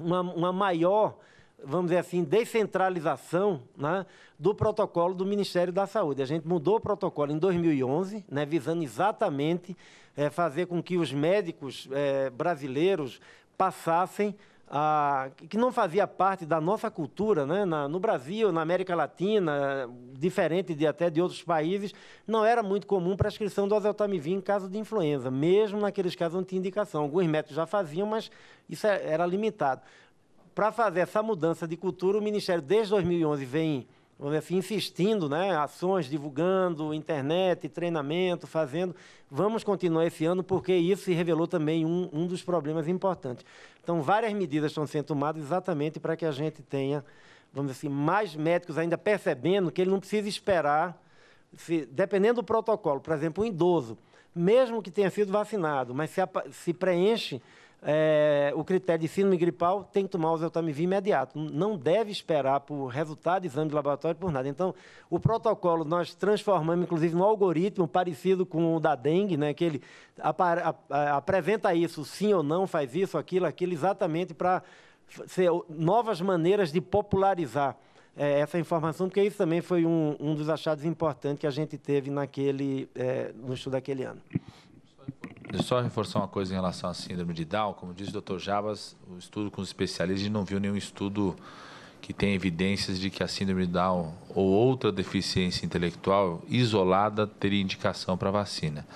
uma, uma maior vamos dizer assim, descentralização né, do protocolo do Ministério da Saúde. A gente mudou o protocolo em 2011, né, visando exatamente é, fazer com que os médicos é, brasileiros passassem a, que não fazia parte da nossa cultura, né? Na, no Brasil, na América Latina, diferente de até de outros países, não era muito comum prescrição do azeltamivir em caso de influenza, mesmo naqueles casos não tinha indicação. Alguns médicos já faziam, mas isso é, era limitado para fazer essa mudança de cultura, o Ministério, desde 2011, vem vamos dizer assim, insistindo, né? ações, divulgando, internet, treinamento, fazendo. Vamos continuar esse ano, porque isso se revelou também um, um dos problemas importantes. Então, várias medidas estão sendo tomadas exatamente para que a gente tenha, vamos dizer assim, mais médicos ainda percebendo que ele não precisa esperar, se, dependendo do protocolo, por exemplo, um idoso, mesmo que tenha sido vacinado, mas se, se preenche é, o critério de síndrome gripal tem que tomar o Zeltamivir imediato. Não deve esperar por resultado de exame de laboratório, por nada. Então, o protocolo nós transformamos, inclusive, num algoritmo parecido com o da dengue, né, que ele apresenta isso, sim ou não, faz isso, aquilo, aquilo, exatamente para ser novas maneiras de popularizar é, essa informação, porque isso também foi um, um, dos achados importantes que a gente teve naquele, é, no estudo daquele ano. Deixa só reforçar uma coisa em relação à síndrome de Down. Como diz o Dr. Javas, o estudo com os especialistas não viu nenhum estudo que tenha evidências de que a síndrome de Down ou outra deficiência intelectual isolada teria indicação para vacina.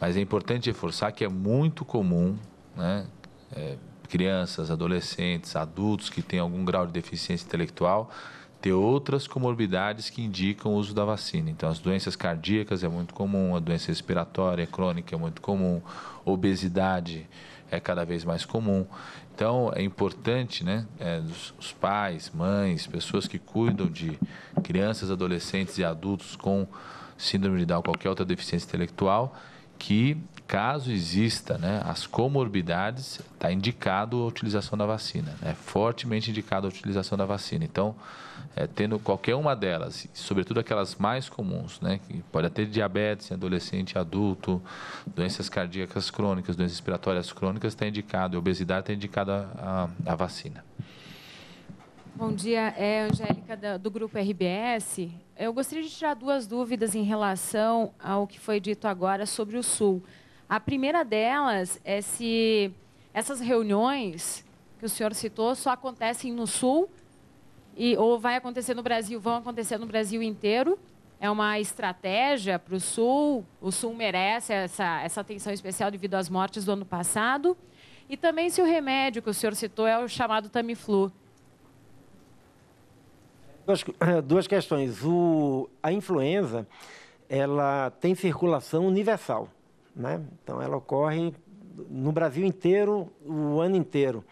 Mas é importante reforçar que é muito comum, né, é, crianças, adolescentes, adultos que têm algum grau de deficiência intelectual ter outras comorbidades que indicam o uso da vacina. Então, as doenças cardíacas é muito comum, a doença respiratória é crônica é muito comum, obesidade é cada vez mais comum. Então, é importante, né, é, os pais, mães, pessoas que cuidam de crianças, adolescentes e adultos com síndrome de Down, qualquer outra deficiência intelectual, que caso exista né, as comorbidades, está indicado a utilização da vacina. É né? fortemente indicado a utilização da vacina. Então, é, tendo qualquer uma delas, sobretudo aquelas mais comuns, né, que pode ter diabetes em adolescente e adulto, doenças cardíacas crônicas, doenças respiratórias crônicas, está indicado, obesidade está indicada a, vacina. Bom dia, é Angélica do Grupo RBS. Eu gostaria de tirar duas dúvidas em relação ao que foi dito agora sobre o Sul. A primeira delas é se essas reuniões que o senhor citou só acontecem no Sul e, ou vai acontecer no Brasil, vão acontecer no Brasil inteiro. É uma estratégia para o Sul. O Sul merece essa, essa atenção especial devido às mortes do ano passado. E também se o remédio que o senhor citou é o chamado Tamiflu. Duas, duas questões. O, a influenza ela tem circulação universal. Né? Então, ela ocorre no Brasil inteiro, o ano inteiro.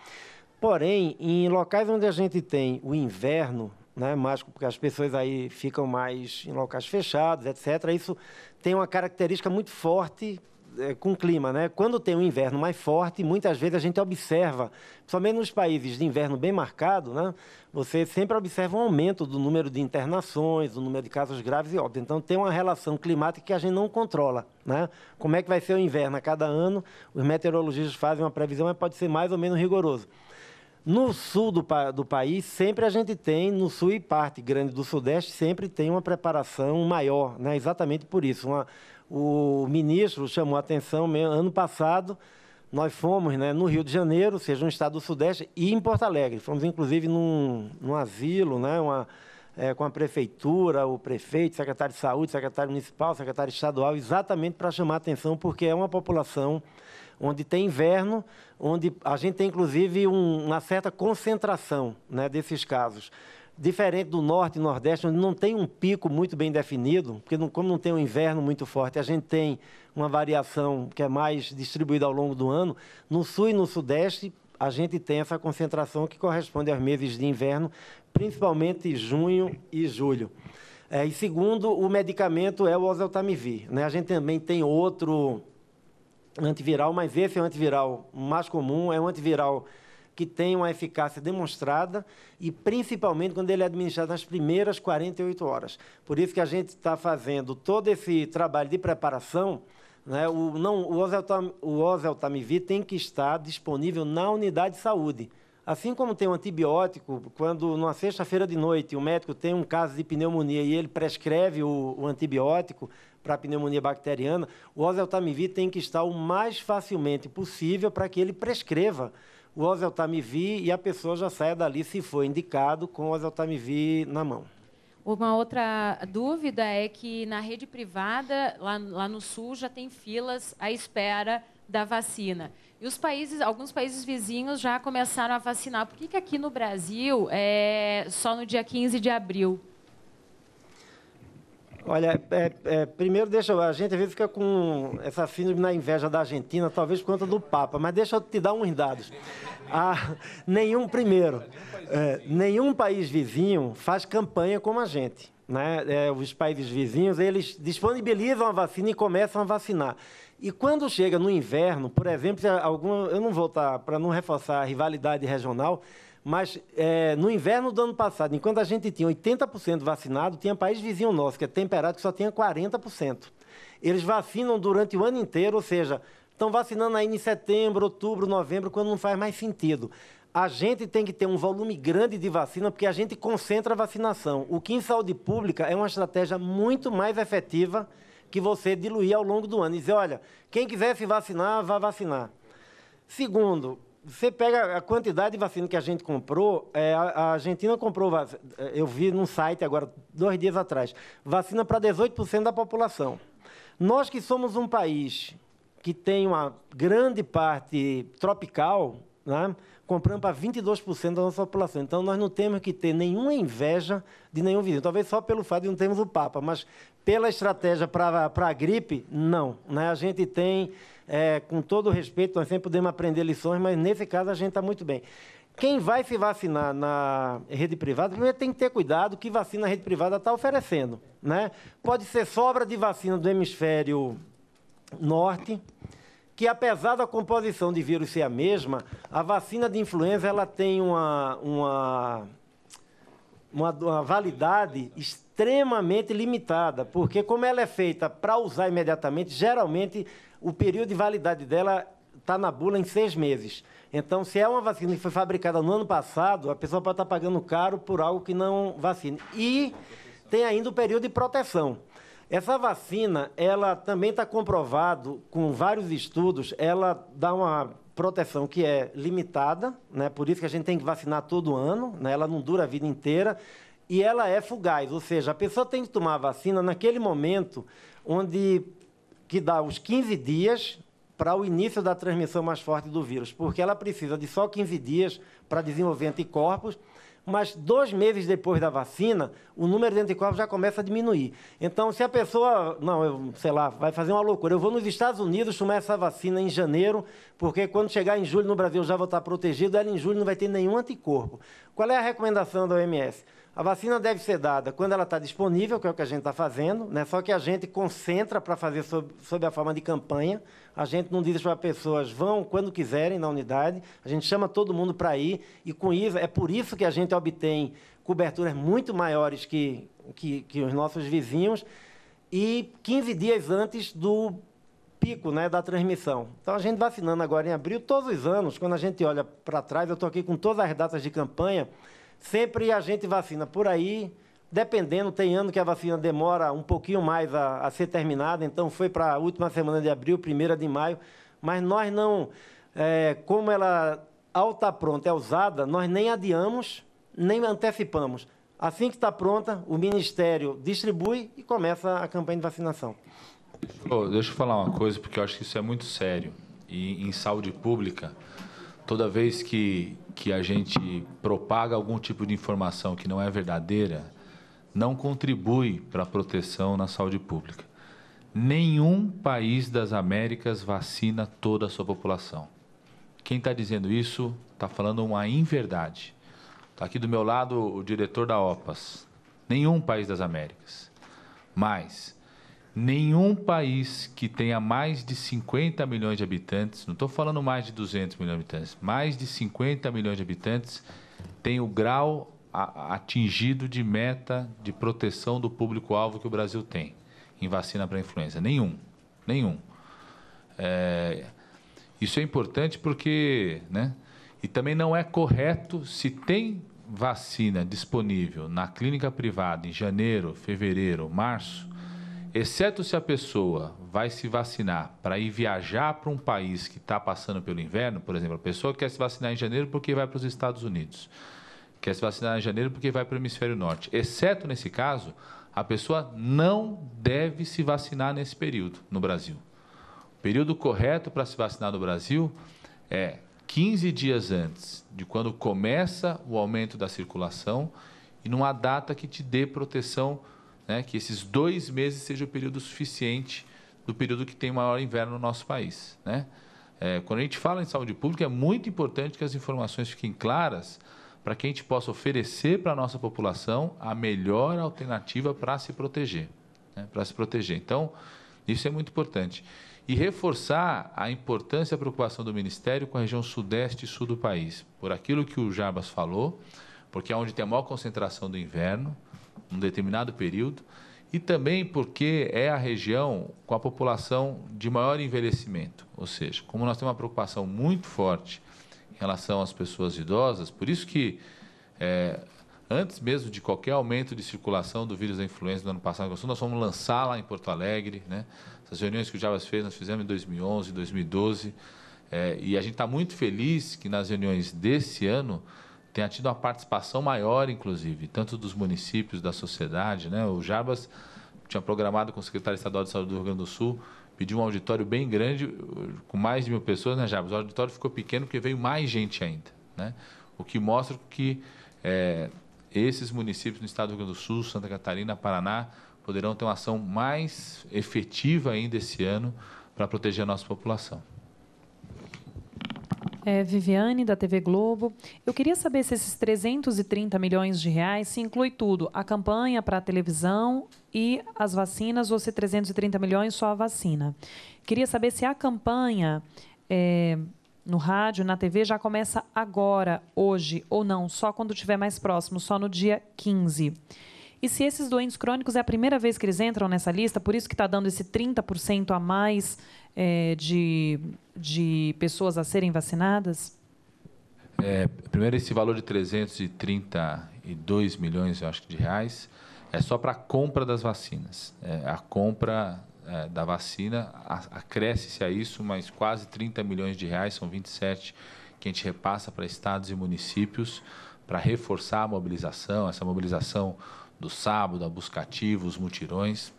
Porém, em locais onde a gente tem o inverno, né, mais, porque as pessoas aí ficam mais em locais fechados, etc., isso tem uma característica muito forte é, com o clima, né? Quando tem um inverno mais forte, muitas vezes a gente observa, principalmente nos países de inverno bem marcado, né? Você sempre observa um aumento do número de internações, do número de casos graves e óbvio. Então tem uma relação climática que a gente não controla, né? Como é que vai ser o inverno a cada ano? Os meteorologistas fazem uma previsão, mas pode ser mais ou menos rigoroso. No sul do, do, país, sempre a gente tem, no sul e parte grande do sudeste, sempre tem uma preparação maior, né? exatamente por isso. Uma, o ministro chamou a atenção, ano passado, nós fomos né, no Rio de Janeiro, seja um estado do sudeste, e em Porto Alegre. Fomos, inclusive, num, num asilo, né? Uma, é, com a prefeitura, o prefeito, secretário de saúde, secretário municipal, secretário estadual, exatamente para chamar a atenção, porque é uma população onde tem inverno, onde a gente tem inclusive um, uma certa concentração né, desses casos. Diferente do norte e nordeste, onde não tem um pico muito bem definido, porque não, como não tem um inverno muito forte, a gente tem uma variação que é mais distribuída ao longo do ano. No sul e no sudeste, a gente tem essa concentração que corresponde aos meses de inverno, principalmente junho e julho. É, e segundo, o medicamento é o oseltamivir. Né? A gente também tem outro antiviral, mas esse é o antiviral mais comum, é um antiviral que tem uma eficácia demonstrada e principalmente quando ele é administrado nas primeiras 48 horas. Por isso que a gente está fazendo todo esse trabalho de preparação. Né? O, não, o, oseltam, o oseltamivir tem que estar disponível na unidade de saúde. Assim como tem um antibiótico, quando numa sexta-feira de noite o médico tem um caso de pneumonia e ele prescreve o, o antibiótico, para pneumonia bacteriana, o oseltamivir tem que estar o mais facilmente possível para que ele prescreva o oseltamivir e a pessoa já saia dali, se for indicado, com o oseltamivir na mão. Uma outra dúvida é que na rede privada, lá, lá no sul, já tem filas à espera da vacina. E os países, alguns países vizinhos já começaram a vacinar. Por que, que aqui no Brasil é só no dia 15 de abril? Olha, é, é, primeiro deixa a gente às vezes fica com essa síndrome na inveja da Argentina, talvez por conta do Papa, mas deixa eu te dar uns dados. Ah, nenhum primeiro, é, nenhum país vizinho faz campanha como a gente. Né? É, os países vizinhos, eles disponibilizam a vacina e começam a vacinar. E quando chega no inverno, por exemplo, algum, eu não vou estar, tá, para não reforçar a rivalidade regional, mas é, no inverno do ano passado, enquanto a gente tinha 80% vacinado, tinha país vizinho nosso, que é temperado, que só tinha 40%. Eles vacinam durante o ano inteiro, ou seja, estão vacinando aí em setembro, outubro, novembro, quando não faz mais sentido. A gente tem que ter um volume grande de vacina, porque a gente concentra a vacinação. O que em saúde pública é uma estratégia muito mais efetiva que você diluir ao longo do ano. E dizer, olha, quem quiser se vacinar, vá vacinar. Segundo, você pega a quantidade de vacina que a gente comprou, é, a Argentina comprou, é, eu vi num site agora, dois dias atrás, vacina para 18% da população. Nós que somos um país que tem uma grande parte tropical, né, para 22% da nossa população. Então, nós não temos que ter nenhuma inveja de nenhum vizinho. Talvez só pelo fato de não termos o Papa, mas pela estratégia para a gripe, não. Né? A gente tem é, com todo respeito, nós sempre podemos aprender lições, mas nesse caso a gente está muito bem. Quem vai se vacinar na rede privada, primeiro tem que ter cuidado que vacina a rede privada está oferecendo. Né? Pode ser sobra de vacina do hemisfério norte, que apesar da composição de vírus ser a mesma, a vacina de influenza ela tem uma, uma, uma, uma validade extremamente limitada, porque como ela é feita para usar imediatamente, geralmente o período de validade dela está na bula em seis meses. Então, se é uma vacina que foi fabricada no ano passado, a pessoa pode estar tá pagando caro por algo que não vacina. E tem ainda o período de proteção. Essa vacina, ela também está comprovado com vários estudos, ela dá uma proteção que é limitada, né? por isso que a gente tem que vacinar todo ano, né? ela não dura a vida inteira, e ela é fugaz, ou seja, a pessoa tem que tomar a vacina naquele momento onde que dá os 15 dias para o início da transmissão mais forte do vírus, porque ela precisa de só 15 dias para desenvolver anticorpos, mas dois meses depois da vacina, o número de anticorpos já começa a diminuir. Então, se a pessoa, não, eu, sei lá, vai fazer uma loucura, eu vou nos Estados Unidos tomar essa vacina em janeiro, porque quando chegar em julho no Brasil já vou estar protegido, ela em julho não vai ter nenhum anticorpo. Qual é a recomendação da OMS? A vacina deve ser dada quando ela está disponível, que é o que a gente está fazendo, né? só que a gente concentra para fazer sob, sob, a forma de campanha. A gente não diz para as pessoas vão quando quiserem na unidade, a gente chama todo mundo para ir, e com isso, é por isso que a gente obtém coberturas muito maiores que, que, que os nossos vizinhos, e 15 dias antes do pico né, da transmissão. Então, a gente vacinando agora em abril, todos os anos, quando a gente olha para trás, eu estou aqui com todas as datas de campanha Sempre a gente vacina por aí, dependendo, tem ano que a vacina demora um pouquinho mais a, a ser terminada, então foi para a última semana de abril, primeira de maio, mas nós não, é, como ela alta pronta é usada, nós nem adiamos, nem antecipamos. Assim que está pronta, o Ministério distribui e começa a campanha de vacinação. Deixa eu, deixa eu falar uma coisa, porque eu acho que isso é muito sério. E em saúde pública, toda vez que, que a gente propaga algum tipo de informação que não é verdadeira, não contribui para a proteção na saúde pública. Nenhum país das Américas vacina toda a sua população. Quem está dizendo isso está falando uma inverdade. Está aqui do meu lado o diretor da OPAS. Nenhum país das Américas. Mas Nenhum país que tenha mais de 50 milhões de habitantes, não estou falando mais de 200 milhões de habitantes, mais de 50 milhões de habitantes tem o grau atingido de meta de proteção do público-alvo que o Brasil tem em vacina para influenza. Nenhum, nenhum. É, isso é importante porque, né? E também não é correto se tem vacina disponível na clínica privada em janeiro, fevereiro, março Exceto se a pessoa vai se vacinar para ir viajar para um país que está passando pelo inverno, por exemplo, a pessoa quer se vacinar em janeiro porque vai para os Estados Unidos, quer se vacinar em janeiro porque vai para o hemisfério norte. Exceto nesse caso, a pessoa não deve se vacinar nesse período no Brasil. O período correto para se vacinar no Brasil é 15 dias antes de quando começa o aumento da circulação e numa data que te dê proteção né? que esses dois meses seja o período suficiente do período que tem maior inverno no nosso país. Né? É, quando a gente fala em saúde pública, é muito importante que as informações fiquem claras para que a gente possa oferecer para a nossa população a melhor alternativa para se proteger. Né? Para se proteger. Então, isso é muito importante. E reforçar a importância e a preocupação do Ministério com a região sudeste e sul do país, por aquilo que o Jarbas falou, porque é onde tem a maior concentração do inverno, um determinado período, e também porque é a região com a população de maior envelhecimento. Ou seja, como nós temos uma preocupação muito forte em relação às pessoas idosas, por isso que é, antes mesmo de qualquer aumento de circulação do vírus da influenza no ano passado, nós fomos lançar lá em Porto Alegre, né? essas reuniões que o Javas fez, nós fizemos em 2011, 2012, é, e a gente está muito feliz que nas reuniões desse ano tenha tido uma participação maior, inclusive, tanto dos municípios, da sociedade. Né? O Jarbas tinha programado com o secretário estadual de saúde do Rio Grande do Sul, pediu um auditório bem grande, com mais de mil pessoas, né, Jarbas? O auditório ficou pequeno porque veio mais gente ainda. Né? O que mostra que é, esses municípios no estado do Rio Grande do Sul, Santa Catarina, Paraná, poderão ter uma ação mais efetiva ainda esse ano para proteger a nossa população. É, Viviane, da TV Globo. Eu queria saber se esses 330 milhões de reais se inclui tudo, a campanha para a televisão e as vacinas, ou se 330 milhões só a vacina. Queria saber se a campanha é, no rádio, na TV, já começa agora, hoje, ou não, só quando estiver mais próximo, só no dia 15. E se esses doentes crônicos é a primeira vez que eles entram nessa lista, por isso que está dando esse 30% a mais é, de, de pessoas a serem vacinadas? É, primeiro, esse valor de 332 milhões, eu acho de reais, é só para a compra das vacinas. É, a compra é, da vacina acresce-se a isso, mas quase 30 milhões de reais, são 27 que a gente repassa para estados e municípios para reforçar a mobilização, essa mobilização do sábado, a buscativa, os mutirões.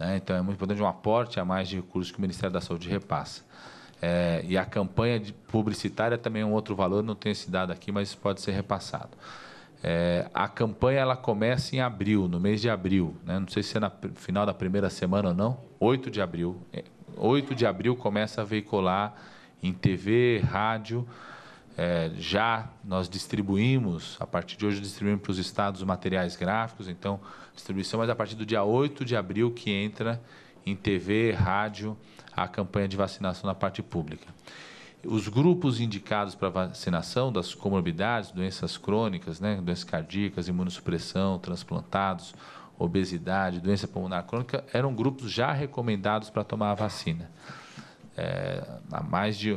Né? Então, é muito importante um aporte a mais de recursos que o Ministério da Saúde repassa. É, e a campanha publicitária é também é um outro valor, não tenho esse dado aqui, mas isso pode ser repassado. É, a campanha ela começa em abril, no mês de abril. Né? Não sei se é no final da primeira semana ou não. 8 de abril. 8 é, de abril começa a veicular em TV, rádio, é, já nós distribuímos, a partir de hoje distribuímos para os estados os materiais gráficos, então distribuição, mas a partir do dia 8 de abril que entra em TV, rádio, a campanha de vacinação na parte pública. Os grupos indicados para vacinação das comorbidades, doenças crônicas, né, doenças cardíacas, imunossupressão, transplantados, obesidade, doença pulmonar crônica, eram grupos já recomendados para tomar a vacina. É, há mais de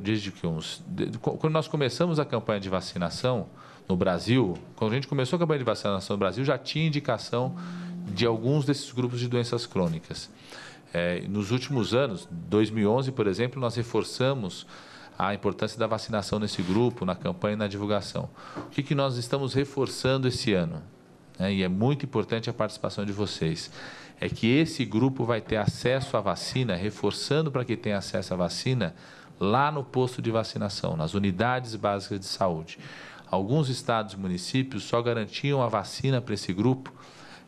desde que uns. Quando nós começamos a campanha de vacinação no Brasil, quando a gente começou a campanha de vacinação no Brasil, já tinha indicação de alguns desses grupos de doenças crônicas. É, nos últimos anos, 2011, por exemplo, nós reforçamos a importância da vacinação nesse grupo, na campanha e na divulgação. O que, que nós estamos reforçando esse ano? É, e é muito importante a participação de vocês é que esse grupo vai ter acesso à vacina, reforçando para que tenha acesso à vacina lá no posto de vacinação, nas unidades básicas de saúde. Alguns estados e municípios só garantiam a vacina para esse grupo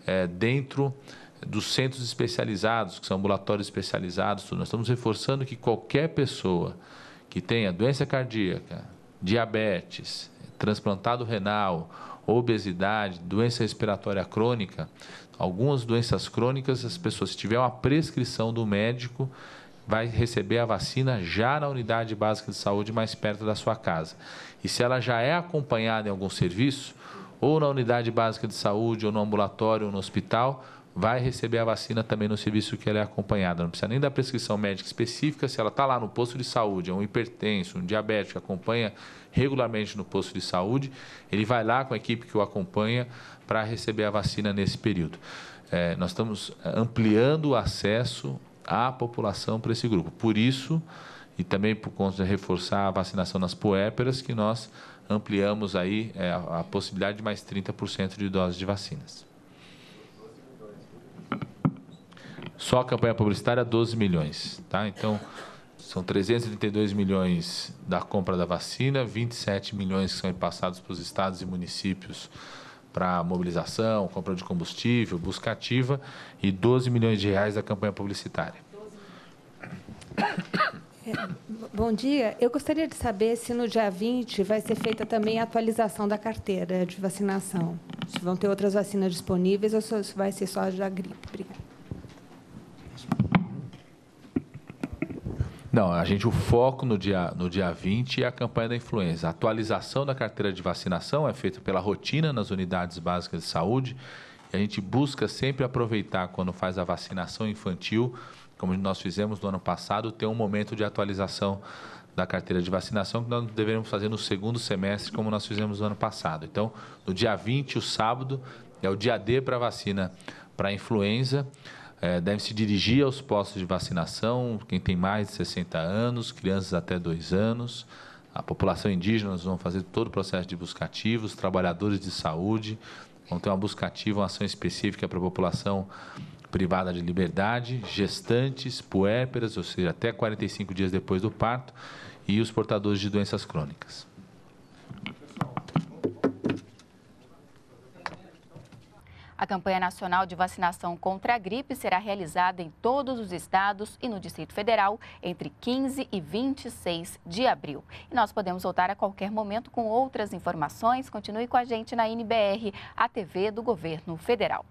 é, dentro dos centros especializados, que são ambulatórios especializados. Tudo. Nós estamos reforçando que qualquer pessoa que tenha doença cardíaca, diabetes, transplantado renal, obesidade, doença respiratória crônica, algumas doenças crônicas, as pessoas, se tiver uma prescrição do médico, vai receber a vacina já na unidade básica de saúde mais perto da sua casa. E se ela já é acompanhada em algum serviço, ou na unidade básica de saúde, ou no ambulatório, ou no hospital, vai receber a vacina também no serviço que ela é acompanhada. Não precisa nem da prescrição médica específica, se ela está lá no posto de saúde, é um hipertenso, um diabético, acompanha regularmente no posto de saúde, ele vai lá com a equipe que o acompanha para receber a vacina nesse período. É, nós estamos é, ampliando o acesso a população para esse grupo. Por isso, e também por conta de reforçar a vacinação nas puérperas, que nós ampliamos aí é, a, a, possibilidade de mais 30% de doses de vacinas. Só a campanha publicitária, 12 milhões. Tá? Então, são 332 milhões da compra da vacina, 27 milhões que são repassados para os estados e municípios para mobilização, compra de combustível, busca ativa e 12 milhões de reais da campanha publicitária. É, bom dia. Eu gostaria de saber se no dia 20 vai ser feita também a atualização da carteira de vacinação. Se vão ter outras vacinas disponíveis ou se vai ser só a da gripe. Obrigada. Não, a gente, o foco no dia, no dia 20 é a campanha da influenza. A atualização da carteira de vacinação é feita pela rotina nas unidades básicas de saúde. E a gente busca sempre aproveitar quando faz a vacinação infantil, como nós fizemos no ano passado, ter um momento de atualização da carteira de vacinação que nós deveríamos fazer no segundo semestre, como nós fizemos no ano passado. Então, no dia 20, o sábado, é o dia D para vacina para influenza. É, deve se dirigir aos postos de vacinação, quem tem mais de 60 anos, crianças até 2 anos, a população indígena, nós vamos fazer todo o processo de buscativos, trabalhadores de saúde, vão ter uma buscativa, uma ação específica para a população privada de liberdade, gestantes, puérperas, ou seja, até 45 dias depois do parto, e os portadores de doenças crônicas. A campanha nacional de vacinação contra a gripe será realizada em todos os estados e no Distrito Federal entre 15 e 26 de abril. E nós podemos voltar a qualquer momento com outras informações. Continue com a gente na NBR, a TV do Governo Federal.